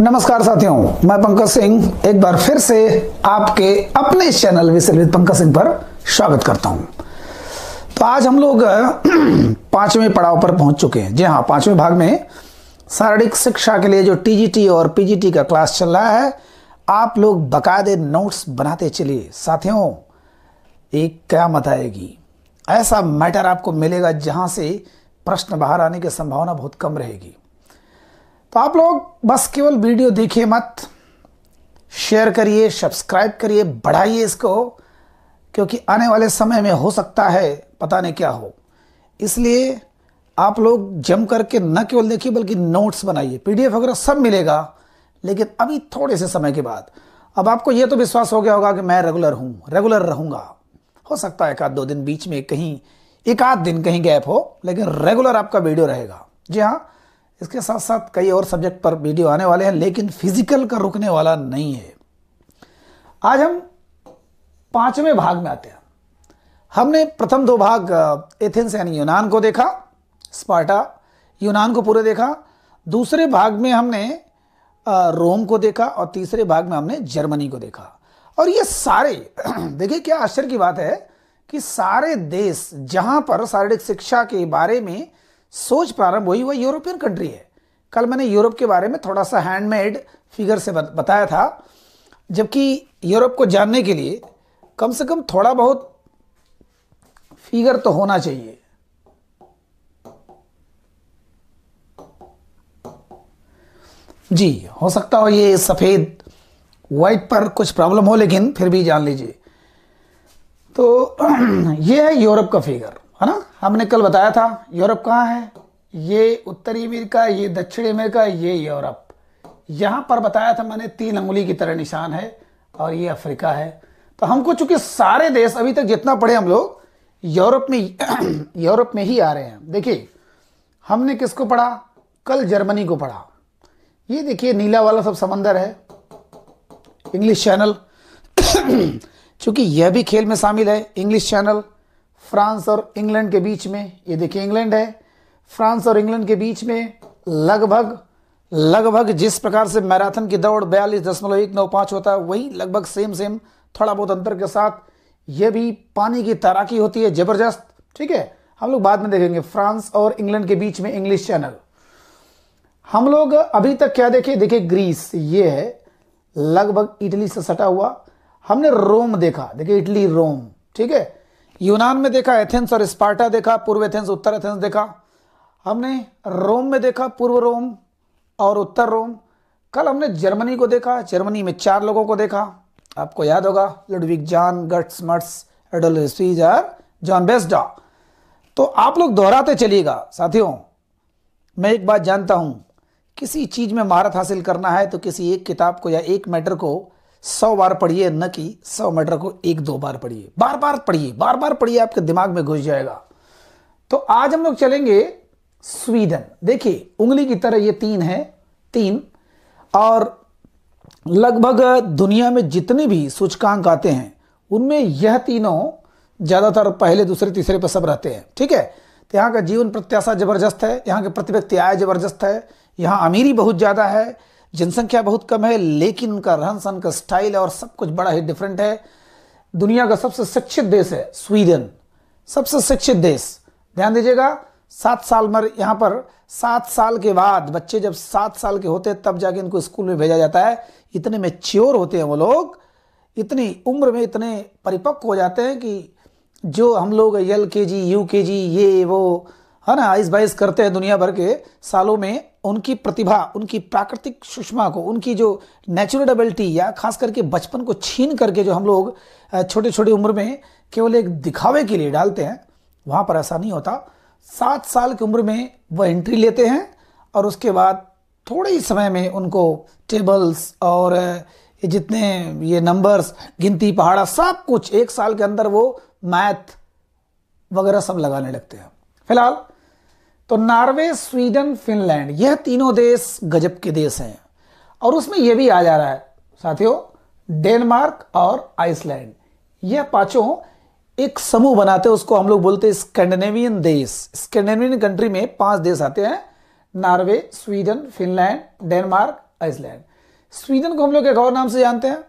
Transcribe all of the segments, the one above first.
नमस्कार साथियों मैं पंकज सिंह एक बार फिर से आपके अपने चैनल विद पंकज सिंह पर स्वागत करता हूं तो आज हम लोग पांचवें पड़ाव पर पहुंच चुके हैं जी हाँ पांचवें भाग में शारीरिक शिक्षा के लिए जो टीजीटी और पीजीटी का क्लास चल रहा है आप लोग बकायदे नोट्स बनाते चलिए साथियों एक क्यामत आएगी ऐसा मैटर आपको मिलेगा जहां से प्रश्न बाहर आने की संभावना बहुत कम रहेगी तो आप लोग बस केवल वीडियो देखिए मत शेयर करिए सब्सक्राइब करिए बढ़ाइए इसको क्योंकि आने वाले समय में हो सकता है पता नहीं क्या हो इसलिए आप लोग जम करके न केवल देखिए बल्कि नोट्स बनाइए पीडीएफ वगैरह सब मिलेगा लेकिन अभी थोड़े से समय के बाद अब आपको यह तो विश्वास हो गया होगा कि मैं रेगुलर हूं रेगुलर रहूंगा हो सकता है एक आध दो दिन बीच में कहीं एक आध दिन कहीं गैप हो लेकिन रेगुलर आपका वीडियो रहेगा जी हाँ इसके साथ साथ कई और सब्जेक्ट पर वीडियो आने वाले हैं लेकिन फिजिकल का रुकने वाला नहीं है आज हम पांचवें भाग में आते हैं हमने प्रथम दो भाग एथेंस यानी यूनान को देखा स्पार्टा यूनान को पूरे देखा दूसरे भाग में हमने रोम को देखा और तीसरे भाग में हमने जर्मनी को देखा और ये सारे देखिए क्या आश्चर्य की बात है कि सारे देश जहां पर शारीरिक शिक्षा के बारे में सोच प्रारंभ हुई वह यूरोपियन कंट्री है कल मैंने यूरोप के बारे में थोड़ा सा हैंडमेड फिगर से बताया था जबकि यूरोप को जानने के लिए कम से कम थोड़ा बहुत फिगर तो होना चाहिए जी हो सकता हो ये सफ़ेद व्हाइट पर कुछ प्रॉब्लम हो लेकिन फिर भी जान लीजिए तो ये है यूरोप का फिगर है ना हमने कल बताया था यूरोप कहाँ है ये उत्तरी अमेरिका ये दक्षिणी अमेरिका ये यूरोप यहाँ पर बताया था मैंने तीन अंगुली की तरह निशान है और ये अफ्रीका है तो हमको चूंकि सारे देश अभी तक जितना पढ़े हम लोग यूरोप में यूरोप में ही आ रहे हैं देखिए हमने किसको पढ़ा कल जर्मनी को पढ़ा ये देखिए नीला वाला सब समंदर है इंग्लिश चैनल चूंकि यह भी खेल में शामिल है इंग्लिश चैनल फ्रांस और इंग्लैंड के बीच में ये देखिए इंग्लैंड है फ्रांस और इंग्लैंड के बीच में लगभग लगभग जिस प्रकार से मैराथन की दौड़ बयालीस दशमलव एक नौ पाँच होता है वही लगभग सेम सेम थोड़ा बहुत अंतर के साथ यह भी पानी की तैराकी होती है ज़बरदस्त ठीक है हम लोग बाद में देखेंगे फ्रांस और इंग्लैंड के बीच में इंग्लिश चैनल हम लोग अभी तक क्या देखे देखे ग्रीस ये है लगभग इटली से सटा हुआ हमने रोम देखा देखे इटली रोम ठीक है यूनान में देखा एथेंस और स्पार्टा देखा पूर्व एथेंस उत्तर एथेंस देखा हमने रोम में देखा पूर्व रोम और उत्तर रोम कल हमने जर्मनी को देखा जर्मनी में चार लोगों को देखा आपको याद होगा लुडविक जॉन गट्स मर्ट्स एडोलस्वीज जॉन बेस्डा तो आप लोग दोहराते चलिएगा साथियों मैं एक बात जानता हूं किसी चीज़ में महारत हासिल करना है तो किसी एक किताब को या एक मैटर को सौ बार पढ़िए न कि सौ मैटर को एक दो बार पढ़िए बार बार पढ़िए बार बार पढ़िए आपके दिमाग में घुस जाएगा तो आज हम लोग चलेंगे स्वीडन देखिए उंगली की तरह ये तीन है तीन और लगभग दुनिया में जितने भी सूचकांक आते हैं उनमें यह तीनों ज़्यादातर पहले दूसरे तीसरे पर सब रहते हैं ठीक है तो यहाँ का जीवन प्रत्याशा जबरदस्त है यहाँ के प्रति व्यक्ति आय जबरदस्त है यहाँ अमीरी बहुत ज़्यादा है जनसंख्या बहुत कम है लेकिन उनका रहन सहन का स्टाइल और सब कुछ बड़ा ही डिफरेंट है दुनिया का सबसे शिक्षित देश है स्वीडन सबसे शिक्षित देश ध्यान दीजिएगा सात साल मर यहाँ पर सात साल के बाद बच्चे जब सात साल के होते हैं तब जाके इनको स्कूल में भेजा जाता है इतने मेच्योर होते हैं वो लोग इतनी उम्र में इतने परिपक्व हो जाते हैं कि जो हम लोग एल के जी यू के जी ये वो है ना आइस बाइस करते हैं दुनिया भर के सालों में उनकी प्रतिभा उनकी प्राकृतिक सुषमा को उनकी जो नेचुरल एबिलिटी या खास करके बचपन को छीन करके जो हम लोग छोटे छोटे उम्र में केवल एक दिखावे के लिए डालते हैं वहाँ पर ऐसा नहीं होता सात साल की उम्र में वह एंट्री लेते हैं और उसके बाद थोड़े ही समय में उनको टेबल्स और ये जितने ये नंबर्स गिनती पहाड़ा सब कुछ एक साल के अंदर वो मैथ वगैरह सब लगाने लगते हैं फिलहाल तो नॉर्वे स्वीडन फिनलैंड यह तीनों देश गजब के देश हैं और उसमें यह भी आ जा रहा है साथियों डेनमार्क और आइसलैंड यह पांचों एक समूह बनाते हैं उसको हम लोग बोलते हैं स्कैंडिनेवियन देश स्कैंडिनेवियन कंट्री में पांच देश आते हैं Norway Sweden Finland Denmark Iceland Sweden को हम लोग एक और नाम से जानते हैं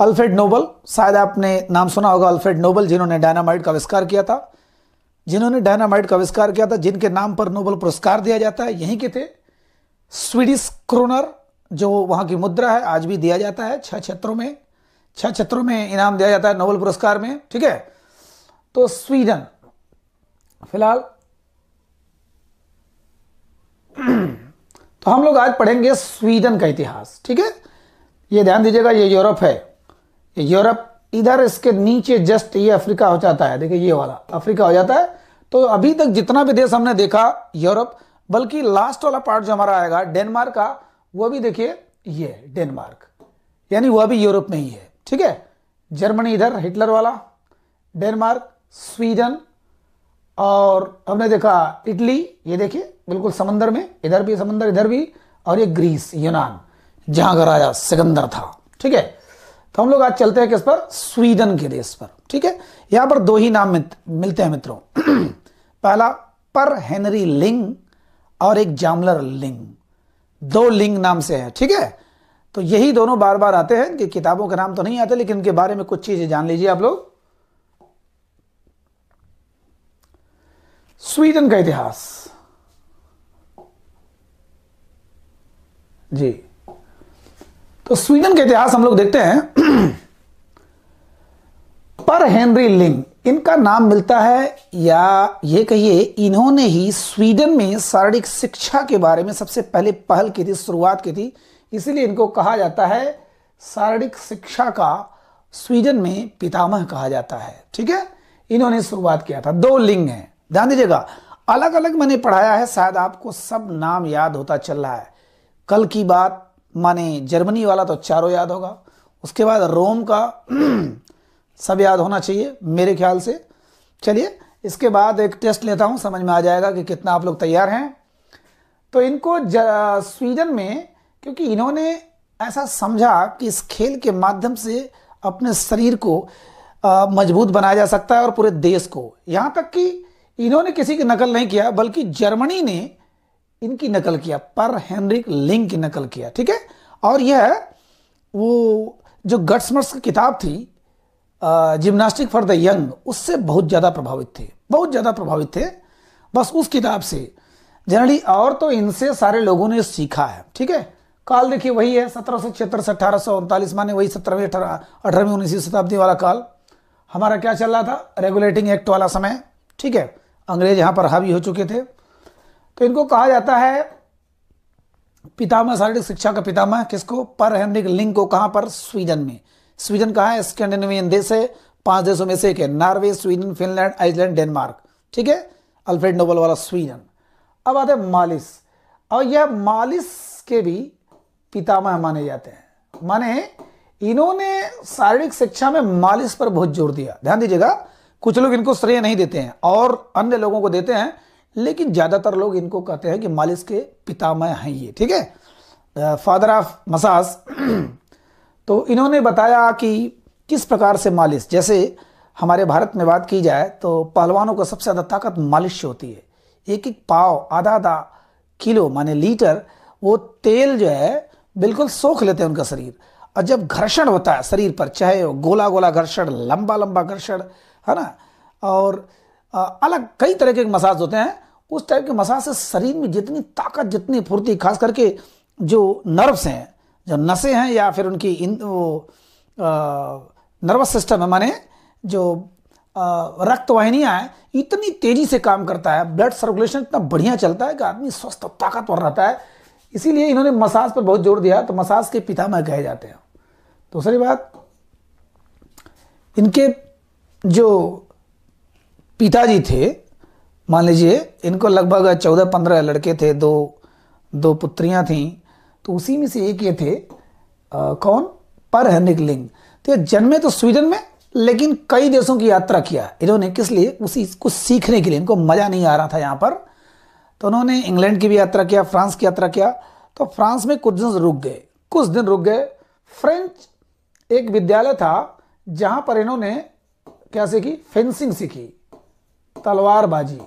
अल्फ्रेड नोबल शायद आपने नाम सुना होगा अल्फ्रेड नोबल जिन्होंने डायनामाइट का आविष्कार किया था जिन्होंने डायनामाइट का आविष्कार किया था जिनके नाम पर नोबल पुरस्कार दिया जाता है यहीं के थे स्वीडिश क्रोनर जो वहां की मुद्रा है आज भी दिया जाता है छह क्षेत्रों में छह क्षेत्रों में इनाम दिया जाता है नोबल पुरस्कार में ठीक है तो स्वीडन फिलहाल तो हम लोग आज पढ़ेंगे स्वीडन का इतिहास ठीक है ये ध्यान दीजिएगा ये यूरोप है ये यूरोप इधर इसके नीचे जस्ट ये अफ्रीका हो जाता है देखिए ये वाला अफ्रीका हो जाता है तो अभी तक जितना भी देश हमने देखा यूरोप बल्कि लास्ट वाला पार्ट जो हमारा आएगा डेनमार्क का वो भी देखिए ये डेनमार्क यानी वह भी यूरोप में ही है ठीक है जर्मनी इधर हिटलर वाला डेनमार्क स्वीडन और हमने देखा इटली ये देखिए बिल्कुल समंदर में इधर भी समंदर इधर भी और ये ग्रीस यूनान जहां का राजा सिकंदर था ठीक है तो हम लोग आज चलते हैं किस पर स्वीडन के देश पर ठीक है यहां पर दो ही नाम मिलते हैं मित्रों पहला पर हेनरी लिंग और एक जामलर लिंग दो लिंग नाम से है ठीक है तो यही दोनों बार बार आते हैं कि किताबों के नाम तो नहीं आते लेकिन इनके बारे में कुछ चीजें जान लीजिए आप लोग स्वीडन का इतिहास जी तो स्वीडन का इतिहास हम लोग देखते हैं पर हेनरी लिंग इनका नाम मिलता है या ये कहिए इन्होंने ही स्वीडन में शारीरिक शिक्षा के बारे में सबसे पहले पहल की थी शुरुआत की थी इसीलिए इनको कहा जाता है शारीरिक शिक्षा का स्वीडन में पितामह कहा जाता है ठीक है इन्होंने शुरुआत किया था दो लिंग है ध्यान दीजिएगा अलग अलग मैंने पढ़ाया है शायद आपको सब नाम याद होता चल रहा है कल की बात माने जर्मनी वाला तो चारों याद होगा उसके बाद रोम का सब याद होना चाहिए मेरे ख्याल से चलिए इसके बाद एक टेस्ट लेता हूँ समझ में आ जाएगा कि कितना आप लोग तैयार हैं तो इनको स्वीडन में क्योंकि इन्होंने ऐसा समझा कि इस खेल के माध्यम से अपने शरीर को मजबूत बनाया जा सकता है और पूरे देश को यहाँ तक कि इन्होंने किसी की नकल नहीं किया बल्कि जर्मनी ने इनकी नकल किया पर हेनरिक लिंग की नकल किया ठीक है और यह वो जो गट्समर्स की किताब थी जिम्नास्टिक फॉर द यंग उससे बहुत ज़्यादा प्रभावित थे बहुत ज़्यादा प्रभावित थे बस उस किताब से जनरली और तो इनसे सारे लोगों ने सीखा है ठीक है काल देखिए वही है सत्रह सौ छिहत्तर से अठारह सौ उनतालीस माने वही सत्रहवीं अठारह अठारहवीं उन्नीसवीं शताब्दी वाला काल हमारा क्या चल रहा था रेगुलेटिंग एक्ट वाला समय ठीक है अंग्रेज यहाँ पर हावी हो चुके थे तो इनको कहा जाता है पितामह शारीरिक शिक्षा का पितामह किसको पर हेनरिक लिंग को कहां पर स्वीडन में स्वीडन कहा है स्कैंडिनेवियन देश है पांच देशों में से एक है Norway Sweden Finland Iceland Denmark ठीक है अल्फ्रेड नोबल वाला स्वीडन अब आते हैं मालिस और यह मालिस के भी पितामह माने जाते हैं माने इन्होंने शारीरिक शिक्षा में मालिस पर बहुत जोर दिया ध्यान दीजिएगा कुछ लोग इनको श्रेय नहीं देते हैं और अन्य लोगों को देते हैं लेकिन ज़्यादातर लोग इनको कहते हैं कि मालिश के पितामह हैं ये ठीक है फादर ऑफ मसाज तो इन्होंने बताया कि किस प्रकार से मालिश जैसे हमारे भारत में बात की जाए तो पहलवानों का सबसे ज़्यादा ताकत मालिश से होती है एक एक पाव आधा आधा किलो माने लीटर वो तेल जो है बिल्कुल सोख लेते हैं उनका शरीर और जब घर्षण होता है शरीर पर चाहे गोला गोला घर्षण लंबा लंबा घर्षण है ना और अलग कई तरह के मसाज होते हैं उस टाइप के मसाज से शरीर में जितनी ताकत जितनी फुर्ती खास करके जो नर्व्स हैं जो नसें हैं या फिर उनकी इन वो नर्वस सिस्टम है माने जो रक्तवाहिनियाँ हैं इतनी तेज़ी से काम करता है ब्लड सर्कुलेशन इतना बढ़िया चलता है कि आदमी स्वस्थ और ताकतवर रहता है इसीलिए इन्होंने मसाज पर बहुत जोर दिया तो मसाज के पितामह कहे जाते हैं दूसरी बात इनके जो पिताजी थे मान लीजिए इनको लगभग चौदह पंद्रह लड़के थे दो दो पुत्रियां थीं तो उसी में से एक ये थे आ, कौन पर लिंग तो ये जन्मे तो स्वीडन में लेकिन कई देशों की यात्रा किया इन्होंने किस लिए उसी कुछ सीखने के लिए इनको मज़ा नहीं आ रहा था यहाँ पर तो उन्होंने इंग्लैंड की भी यात्रा किया फ्रांस की यात्रा किया तो फ्रांस में कुछ दिन रुक गए कुछ दिन रुक गए फ्रेंच एक विद्यालय था जहाँ पर इन्होंने क्या सीखी फेंसिंग सीखी तलवारबाजी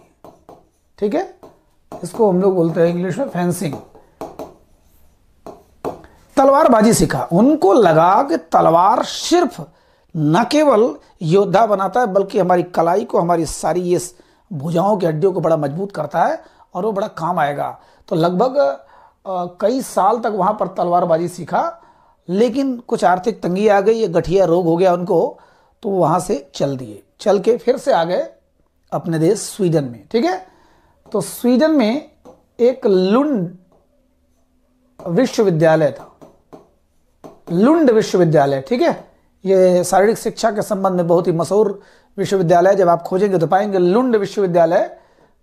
ठीक है इसको हम लोग बोलते हैं इंग्लिश में फेंसिंग तलवारबाजी सीखा उनको लगा कि तलवार सिर्फ न केवल योद्धा बनाता है बल्कि हमारी कलाई को हमारी सारी ये भुजाओं की हड्डियों को बड़ा मजबूत करता है और वो बड़ा काम आएगा तो लगभग कई साल तक वहाँ पर तलवारबाजी सीखा लेकिन कुछ आर्थिक तंगी आ गई ये गठिया रोग हो गया उनको तो वहाँ से चल दिए चल के फिर से आ गए अपने देश स्वीडन में ठीक है तो स्वीडन में एक लुंड विश्वविद्यालय था लुंड विश्वविद्यालय ठीक है यह शारीरिक शिक्षा के संबंध में बहुत ही मशहूर विश्वविद्यालय जब आप खोजेंगे तो पाएंगे लुंड विश्वविद्यालय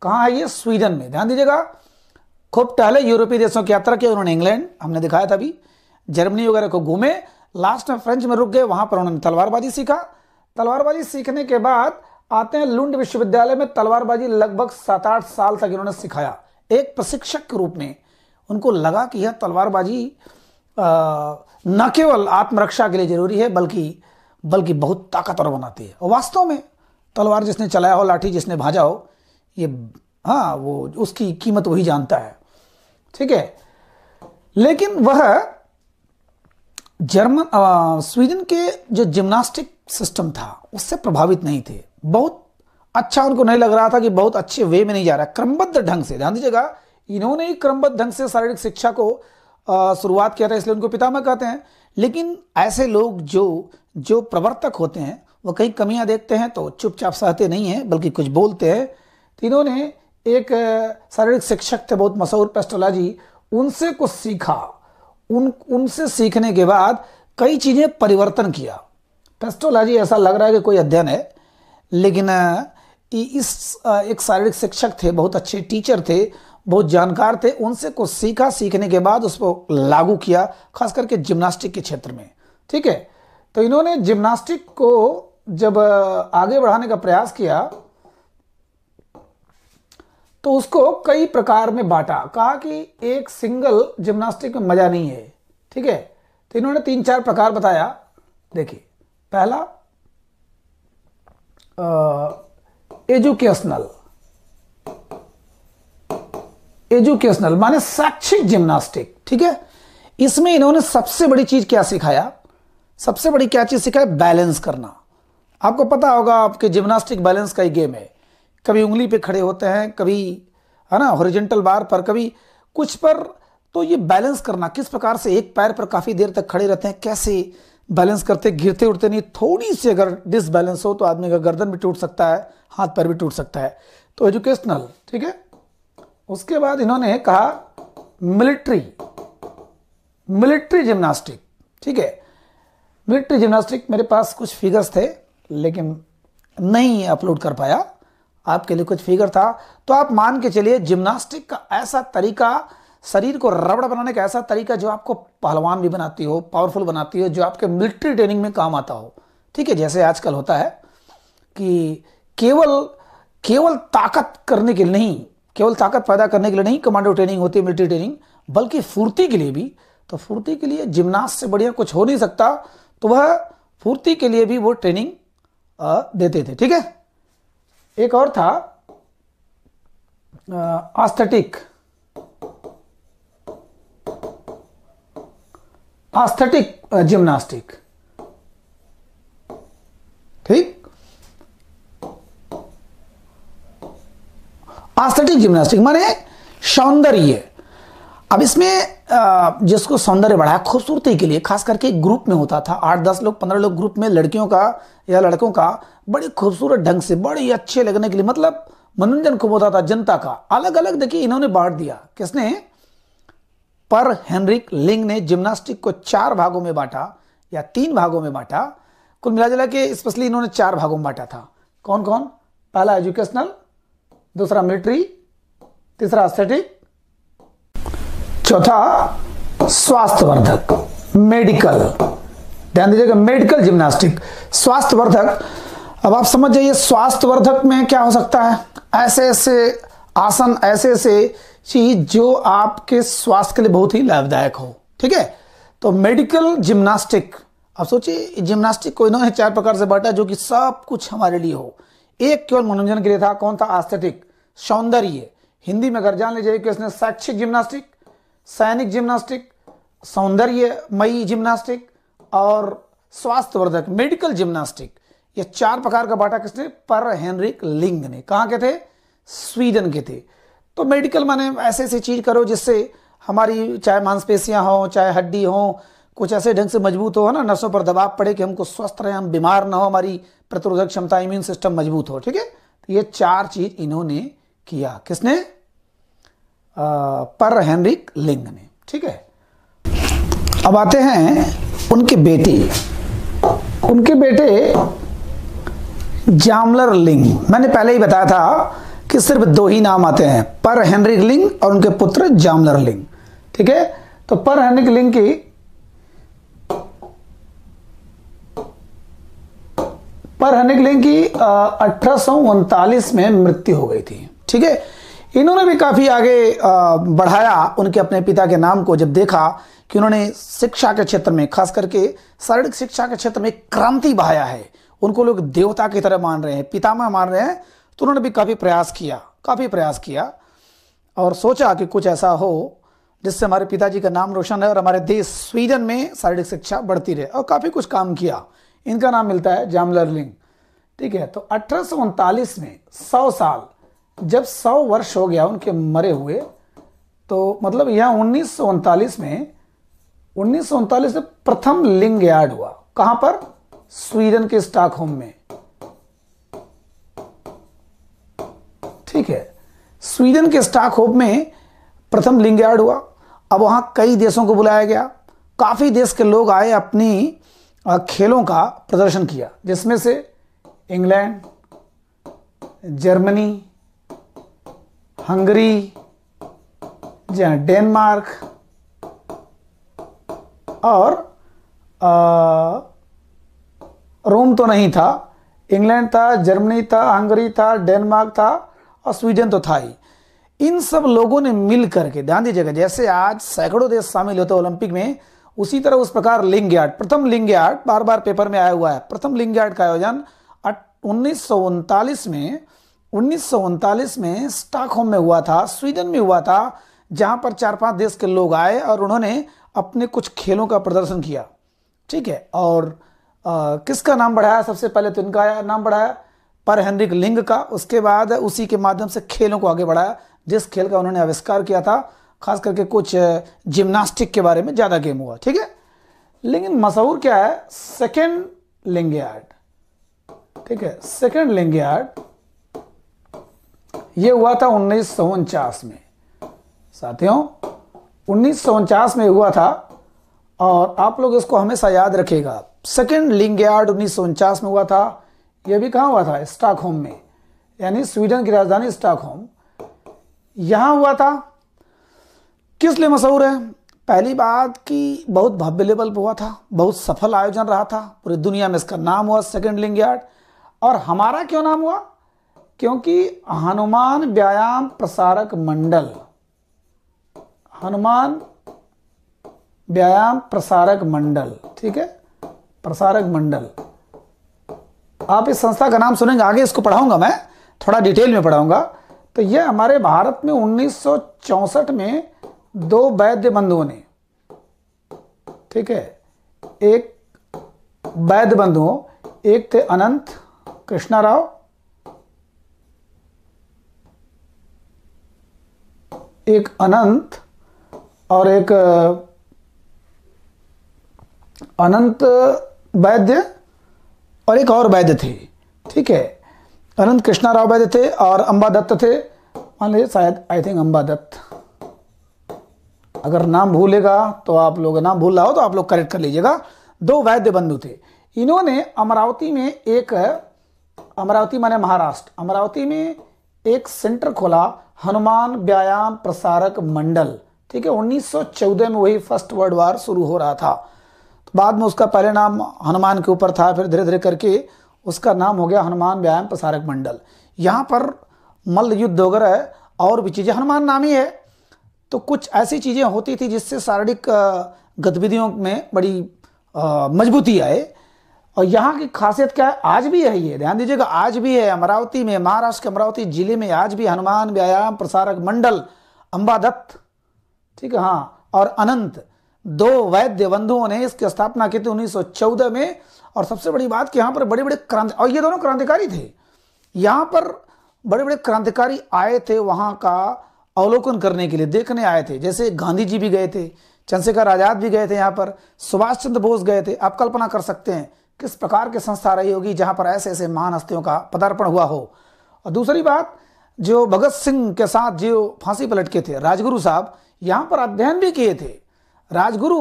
कहां है ये स्वीडन में ध्यान दीजिएगा खूब टहले यूरोपीय देशों की यात्रा की उन्होंने इंग्लैंड हमने दिखाया था अभी जर्मनी वगैरह को घूमे लास्ट में फ्रेंच में रुक गए वहां पर उन्होंने तलवारबाजी सीखा तलवारबाजी सीखने के बाद आते हैं लुंड विश्वविद्यालय में तलवारबाजी लगभग सात आठ साल तक इन्होंने सिखाया एक प्रशिक्षक के रूप में उनको लगा कि यह तलवारबाजी न केवल आत्मरक्षा के लिए जरूरी है बल्कि बल्कि बहुत ताकतवर बनाती है वास्तव में तलवार जिसने चलाया हो लाठी जिसने भाजा हो ये हाँ वो उसकी कीमत वही जानता है ठीक है लेकिन वह जर्मन स्वीडन के जो जिम्नास्टिक सिस्टम था उससे प्रभावित नहीं थे बहुत अच्छा उनको नहीं लग रहा था कि बहुत अच्छे वे में नहीं जा रहा क्रमबद्ध ढंग से ध्यान दीजिएगा इन्होंने ही क्रमबद्ध ढंग से शारीरिक शिक्षा को शुरुआत किया था इसलिए उनको पितामह कहते हैं लेकिन ऐसे लोग जो जो प्रवर्तक होते हैं वो कहीं कमियां देखते हैं तो चुपचाप सहते नहीं हैं बल्कि कुछ बोलते हैं तो इन्होंने एक शारीरिक शिक्षक थे बहुत मशहूर पेस्टोलॉजी उनसे कुछ सीखा उन उनसे सीखने के बाद कई चीज़ें परिवर्तन किया पेस्टोलॉजी ऐसा लग रहा है कि कोई अध्ययन है लेकिन इस एक शारीरिक शिक्षक थे बहुत अच्छे टीचर थे बहुत जानकार थे उनसे कुछ सीखा सीखने के बाद उसको लागू किया खास करके जिम्नास्टिक के क्षेत्र में ठीक है तो इन्होंने जिम्नास्टिक को जब आगे बढ़ाने का प्रयास किया तो उसको कई प्रकार में बांटा कहा कि एक सिंगल जिम्नास्टिक में मजा नहीं है ठीक है तो इन्होंने तीन चार प्रकार बताया देखिए पहला एजुकेशनल एजुकेशनल माने शैक्षिक जिम्नास्टिक ठीक है इसमें इन्होंने सबसे बड़ी चीज क्या सिखाया सबसे बड़ी क्या चीज सिखाया बैलेंस करना आपको पता होगा आपके जिम्नास्टिक बैलेंस का ही गेम है कभी उंगली पे खड़े होते हैं कभी है ना हॉरिजेंटल बार पर कभी कुछ पर तो ये बैलेंस करना किस प्रकार से एक पैर पर काफ़ी देर तक खड़े रहते हैं कैसे बैलेंस करते गिरते उठते नहीं थोड़ी सी अगर डिसबैलेंस हो तो आदमी का गर्दन भी टूट सकता है हाथ पैर भी टूट सकता है तो एजुकेशनल ठीक है उसके बाद इन्होंने कहा मिलिट्री मिलिट्री जिम्नास्टिक ठीक है मिलिट्री जिम्नास्टिक मेरे पास कुछ फिगर्स थे लेकिन नहीं अपलोड कर पाया आपके लिए कुछ फिगर था तो आप मान के चलिए जिम्नास्टिक का ऐसा तरीका शरीर को रबड़ बनाने का ऐसा तरीका जो आपको पहलवान भी बनाती हो पावरफुल बनाती हो जो आपके मिलिट्री ट्रेनिंग में काम आता हो ठीक है जैसे आजकल होता है कि केवल केवल ताकत करने के लिए नहीं केवल ताकत पैदा करने के लिए नहीं कमांडो ट्रेनिंग होती है मिलिट्री ट्रेनिंग बल्कि फुर्ती के लिए भी तो फुर्ती के लिए जिमनास्ट से बढ़िया कुछ हो नहीं सकता तो वह फुर्ती के लिए भी वो ट्रेनिंग देते थे ठीक है एक और था आस्थेटिक आस्थेटिक जिम्नास्टिक ठीक आस्थेटिक जिम्नास्टिक माने सौंदर्य अब इसमें uh, जिसको सौंदर्य बढ़ाया खूबसूरती के लिए खास करके ग्रुप में होता था आठ दस लोग पंद्रह लोग ग्रुप में लड़कियों का या लड़कों का बड़े खूबसूरत ढंग से बड़े अच्छे लगने के लिए मतलब मनोरंजन खूब होता था जनता का अलग अलग देखिए इन्होंने बांट दिया किसने पर हेनरिक लिंग ने जिम्नास्टिक को चार भागों में बांटा या तीन भागों में बांटा कुल मिला जुला के स्पेशली इन्होंने चार भागों में बांटा था कौन कौन पहला एजुकेशनल दूसरा मिलिट्री तीसरा एस्थेटिक चौथा स्वास्थ्यवर्धक मेडिकल ध्यान दीजिएगा मेडिकल जिम्नास्टिक स्वास्थ्यवर्धक अब आप समझ जाइए स्वास्थ्यवर्धक में क्या हो सकता है ऐसे ऐसे आसन ऐसे ऐसे चीज जो आपके स्वास्थ्य के लिए बहुत ही लाभदायक हो ठीक है तो मेडिकल जिम्नास्टिक अब सोचिए जिम्नास्टिक को इन्होंने चार प्रकार से बांटा जो कि सब कुछ हमारे लिए हो एक केवल मनोरंजन के लिए था कौन था आस्थेटिक सौंदर्य हिंदी में अगर जान लीजिए कि उसने शैक्षिक जिम्नास्टिक सैनिक जिम्नास्टिक सौंदर्यमयी जिम्नास्टिक और स्वास्थ्यवर्धक मेडिकल जिम्नास्टिक ये चार प्रकार का बाटा किसने पर हेनरिक लिंग ने कहा के थे स्वीडन के थे तो मेडिकल माने ऐसे ऐसी चीज़ करो जिससे हमारी चाहे मांसपेशियां हों चाहे हड्डी हों कुछ ऐसे ढंग से मजबूत हो ना नसों पर दबाव पड़े कि हमको स्वस्थ रहें हम बीमार ना हो हमारी प्रतिरोधक क्षमता इम्यून सिस्टम मजबूत हो ठीक है तो ये चार चीज इन्होंने किया किसने आ, पर हेनरिक लिंग ने ठीक है अब आते हैं उनके बेटे उनके बेटे जामलर लिंग मैंने पहले ही बताया था कि सिर्फ दो ही नाम आते हैं पर हेनरिक लिंग और उनके पुत्र जामनर लिंग ठीक है तो पर हेनरिक लिंग की पर हेनरिक लिंग की अठारह में मृत्यु हो गई थी ठीक है इन्होंने भी काफ़ी आगे बढ़ाया उनके अपने पिता के नाम को जब देखा कि उन्होंने शिक्षा के क्षेत्र में खास करके शारीरिक शिक्षा के क्षेत्र में क्रांति बहाया है उनको लोग देवता की तरह मान रहे हैं पितामह मान रहे हैं तो उन्होंने भी काफ़ी प्रयास किया काफ़ी प्रयास किया और सोचा कि कुछ ऐसा हो जिससे हमारे पिताजी का नाम रोशन है और हमारे देश स्वीडन में शारीरिक शिक्षा बढ़ती रहे और काफ़ी कुछ काम किया इनका नाम मिलता है लिंग ठीक है तो अठारह में सौ साल जब सौ वर्ष हो गया उनके मरे हुए तो मतलब यहाँ उन्नीस में उन्नीस में प्रथम लिंग यार्ड हुआ कहाँ पर स्वीडन के स्टॉकहोम में स्वीडन के स्टाक होप में प्रथम लिंगयार्ड हुआ अब वहाँ कई देशों को बुलाया गया काफ़ी देश के लोग आए अपनी खेलों का प्रदर्शन किया जिसमें से इंग्लैंड जर्मनी हंगरी जहाँ डेनमार्क और आ, रोम तो नहीं था इंग्लैंड था जर्मनी था हंगरी था डेनमार्क था और स्वीडन तो था ही इन सब लोगों ने मिल करके ध्यान दीजिएगा जैसे आज सैकड़ों देश शामिल होते ओलंपिक में उसी तरह उस प्रकार लिंग यार्ड प्रथम लिंग यार्ड बार बार पेपर में आया हुआ है प्रथम लिंग यार्ड का आयोजन उन्नीस में उन्नीस में स्टॉकहोम में हुआ था स्वीडन में हुआ था जहां पर चार पांच देश के लोग आए और उन्होंने अपने कुछ खेलों का प्रदर्शन किया ठीक है और आ, किसका नाम बढ़ाया सबसे पहले तो इनका नाम बढ़ाया पर हेनरिक लिंग का उसके बाद उसी के माध्यम से खेलों को आगे बढ़ाया जिस खेल का उन्होंने आविष्कार किया था खास करके कुछ जिम्नास्टिक के बारे में ज़्यादा गेम हुआ ठीक है लेकिन मशहूर क्या है सेकेंड लिंगियार्ड ठीक है सेकेंड लिंगियार्ड ये हुआ था उन्नीस में साथियों उन्नीस में हुआ था और आप लोग इसको हमेशा याद रखेगा सेकेंड लिंगयार्ड उन्नीस में हुआ था यह भी कहाँ हुआ था स्टॉकहोम में यानी स्वीडन की राजधानी स्टॉकहोम यहां हुआ था किस लिए मशहूर है पहली बात कि बहुत भव्य लेवल पर हुआ था बहुत सफल आयोजन रहा था पूरी दुनिया में इसका नाम हुआ सेकेंड लिंग यार्ड और हमारा क्यों नाम हुआ क्योंकि हनुमान व्यायाम प्रसारक मंडल हनुमान व्यायाम प्रसारक मंडल ठीक है प्रसारक मंडल आप इस संस्था का नाम सुनेंगे आगे इसको पढ़ाऊंगा मैं थोड़ा डिटेल में पढ़ाऊंगा तो यह हमारे भारत में 1964 में दो वैद्य बंधुओं ने ठीक है एक वैद्य बंधुओं एक थे अनंत कृष्णा राव एक अनंत और एक अनंत वैद्य और एक और वैद्य थे ठीक है अनंत कृष्णा राव वैद्य थे और अंबा दत्त थे मान लीजिए शायद आई थिंक अंबा दत्त अगर नाम भूलेगा तो आप लोग नाम भूल रहा हो तो आप लोग करेक्ट कर लीजिएगा दो वैद्य बंधु थे इन्होंने अमरावती में एक अमरावती माने महाराष्ट्र अमरावती में एक सेंटर खोला हनुमान व्यायाम प्रसारक मंडल ठीक है 1914 में वही फर्स्ट वर्ल्ड वार शुरू हो रहा था तो बाद में उसका पहले नाम हनुमान के ऊपर था फिर धीरे धीरे करके उसका नाम हो गया हनुमान व्यायाम प्रसारक मंडल यहाँ पर मल्ल युद्ध वगैरह और भी चीज़ें हनुमान नाम ही है तो कुछ ऐसी चीज़ें होती थी जिससे शारीरिक गतिविधियों में बड़ी मजबूती आए और यहाँ की खासियत क्या है आज भी है ये ध्यान दीजिएगा आज भी है अमरावती में महाराष्ट्र के अमरावती जिले में आज भी हनुमान व्यायाम प्रसारक मंडल अंबादत्त ठीक है हाँ और अनंत दो वैद्य बंधुओं ने इसकी स्थापना की थी 1914 में और सबसे बड़ी बात कि यहाँ पर बड़े बड़े क्रांति और ये दोनों क्रांतिकारी थे यहाँ पर बड़े बड़े क्रांतिकारी आए थे वहाँ का अवलोकन करने के लिए देखने आए थे जैसे गांधी जी भी गए थे चंद्रशेखर आज़ाद भी गए थे यहाँ पर सुभाष चंद्र बोस गए थे आप कल्पना कर सकते हैं किस प्रकार की संस्था रही होगी जहाँ पर ऐसे ऐसे महान हस्तियों का पदार्पण हुआ हो और दूसरी बात जो भगत सिंह के साथ जो फांसी पर लटके थे राजगुरु साहब यहाँ पर अध्ययन भी किए थे राजगुरु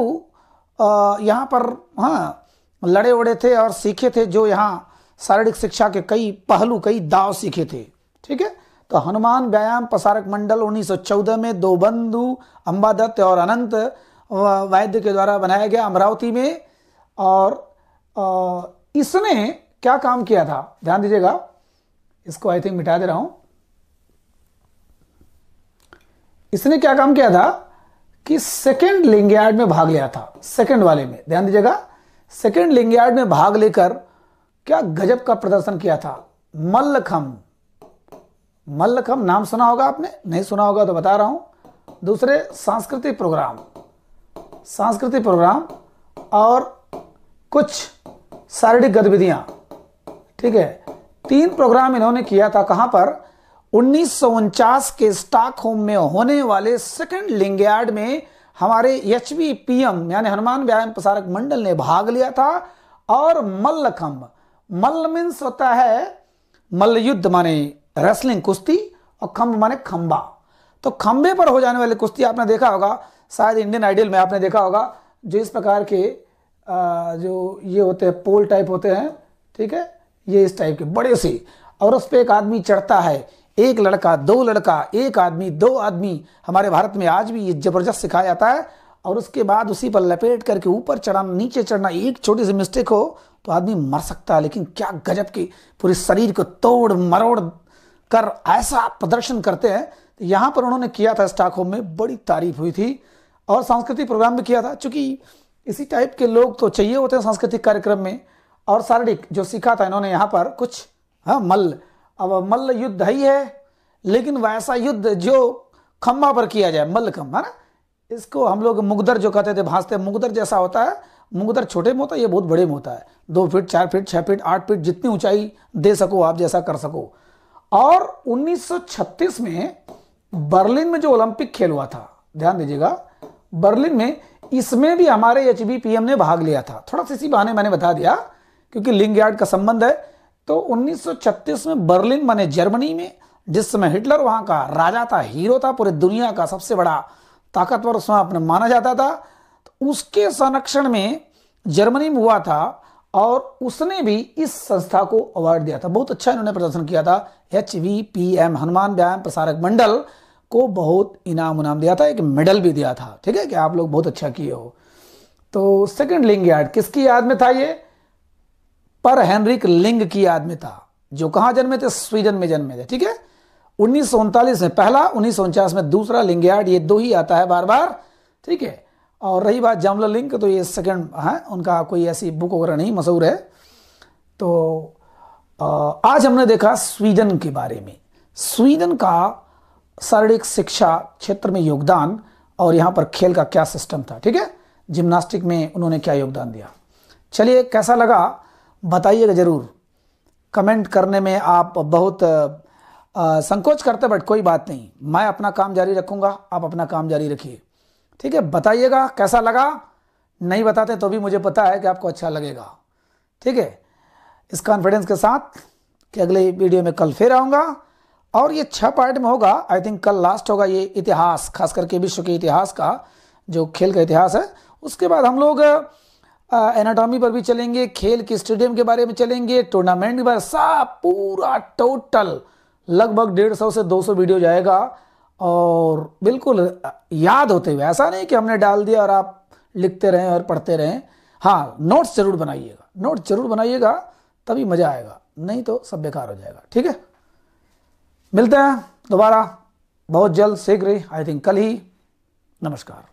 यहाँ पर हाँ लड़े उड़े थे और सीखे थे जो यहाँ शारीरिक शिक्षा के कई पहलू कई दाव सीखे थे ठीक है तो हनुमान व्यायाम प्रसारक मंडल 1914 में दो बंधु अम्बादत्त और अनंत वैद्य के द्वारा बनाया गया अमरावती में और इसने क्या काम किया था ध्यान दीजिएगा इसको आई थिंक मिटा दे रहा हूं इसने क्या काम किया था कि सेकेंड लिंगयार्ड में भाग लिया था सेकंड वाले में ध्यान दीजिएगा सेकेंड लिंगयार्ड में भाग लेकर क्या गजब का प्रदर्शन किया था मल्लखम मल्लखम नाम सुना होगा आपने नहीं सुना होगा तो बता रहा हूं दूसरे सांस्कृतिक प्रोग्राम सांस्कृतिक प्रोग्राम और कुछ शारीरिक गतिविधियां ठीक है तीन प्रोग्राम इन्होंने किया था कहां पर उन्नीस के स्टॉकहोम में होने वाले सेकेंड लिंगयार्ड में हमारे एच पीएम यानी हनुमान व्यायाम प्रसारक मंडल ने भाग लिया था और मल्लखम्भ मल्ल मीन्स होता है मल्ल युद्ध माने रेसलिंग कुश्ती और खम्भ माने खम्बा तो खम्बे पर हो जाने वाली कुश्ती आपने देखा होगा शायद इंडियन आइडियल में आपने देखा होगा जो इस प्रकार के जो ये होते हैं पोल टाइप होते हैं ठीक है ये इस टाइप के बड़े से और उस पर एक आदमी चढ़ता है एक लड़का दो लड़का एक आदमी दो आदमी हमारे भारत में आज भी ये ज़बरदस्त सिखाया जाता है और उसके बाद उसी पर लपेट करके ऊपर चढ़ाना नीचे चढ़ना एक छोटी सी मिस्टेक हो तो आदमी मर सकता है लेकिन क्या गजब की पूरे शरीर को तोड़ मरोड़ कर ऐसा प्रदर्शन करते हैं तो यहाँ पर उन्होंने किया था होम में बड़ी तारीफ हुई थी और सांस्कृतिक प्रोग्राम भी किया था चूंकि इसी टाइप के लोग तो चाहिए होते हैं सांस्कृतिक कार्यक्रम में और शारीरिक जो सीखा था इन्होंने यहाँ पर कुछ हाँ मल्ल अब मल्ल युद्ध ही है लेकिन वैसा युद्ध जो खम्मा पर किया जाए मल्ल खम्मा ना इसको हम लोग मुगदर जो कहते थे भांसते मुगदर जैसा होता है मुगदर छोटे में होता है ये बहुत बड़े में होता है दो फीट चार फीट छः फीट आठ फीट जितनी ऊंचाई दे सको आप जैसा कर सको और 1936 में बर्लिन में जो ओलंपिक खेल हुआ था ध्यान दीजिएगा बर्लिन में इसमें भी हमारे एच ने भाग लिया था थोड़ा सा इसी बहाने मैंने बता दिया क्योंकि लिंग यार्ड का संबंध है तो 1936 में बर्लिन बने जर्मनी में जिस समय हिटलर वहां का राजा था हीरो था पूरे दुनिया का सबसे बड़ा ताकतवर उस अपने माना जाता था तो उसके संरक्षण में जर्मनी में हुआ था और उसने भी इस संस्था को अवार्ड दिया था बहुत अच्छा इन्होंने प्रदर्शन किया था H V P M Hanuman Vyayam Prasarak मंडल को बहुत इनाम उनाम दिया था एक मेडल भी दिया था ठीक है कि आप लोग बहुत अच्छा किए हो तो सेकंड लिंग याद किसकी याद में था ये पर हेनरिक लिंग की आदमी था जो कहां जन्मे थे स्वीडन में जन्मे थे ठीक है उन्नीस में पहला उन्नीस में दूसरा लिंगयार्ड ये दो ही आता है बार बार ठीक है और रही बात जामला लिंग तो ये सेकंड है उनका कोई ऐसी बुक वगैरह नहीं मशहूर है तो आज हमने देखा स्वीडन के बारे में स्वीडन का शारीरिक शिक्षा क्षेत्र में योगदान और यहाँ पर खेल का क्या सिस्टम था ठीक है जिम्नास्टिक में उन्होंने क्या योगदान दिया चलिए कैसा लगा बताइएगा ज़रूर कमेंट करने में आप बहुत आ, संकोच करते बट कोई बात नहीं मैं अपना काम जारी रखूँगा आप अपना काम जारी रखिए ठीक है बताइएगा कैसा लगा नहीं बताते तो भी मुझे पता है कि आपको अच्छा लगेगा ठीक है इस कॉन्फिडेंस के साथ कि अगले वीडियो में कल फिर आऊँगा और ये छः पार्ट में होगा आई थिंक कल लास्ट होगा ये इतिहास खास करके विश्व के इतिहास का जो खेल का इतिहास है उसके बाद हम लोग एनाटॉमी पर भी चलेंगे खेल के स्टेडियम के बारे में चलेंगे टूर्नामेंट के बारे सा पूरा टोटल लगभग डेढ़ सौ से दो सौ वीडियो जाएगा और बिल्कुल याद होते हुए ऐसा नहीं कि हमने डाल दिया और आप लिखते रहें और पढ़ते रहें हाँ नोट्स जरूर बनाइएगा नोट्स जरूर बनाइएगा तभी मज़ा आएगा नहीं तो सब बेकार हो जाएगा ठीक है मिलते हैं दोबारा बहुत जल्द शीघ्र आई थिंक कल ही नमस्कार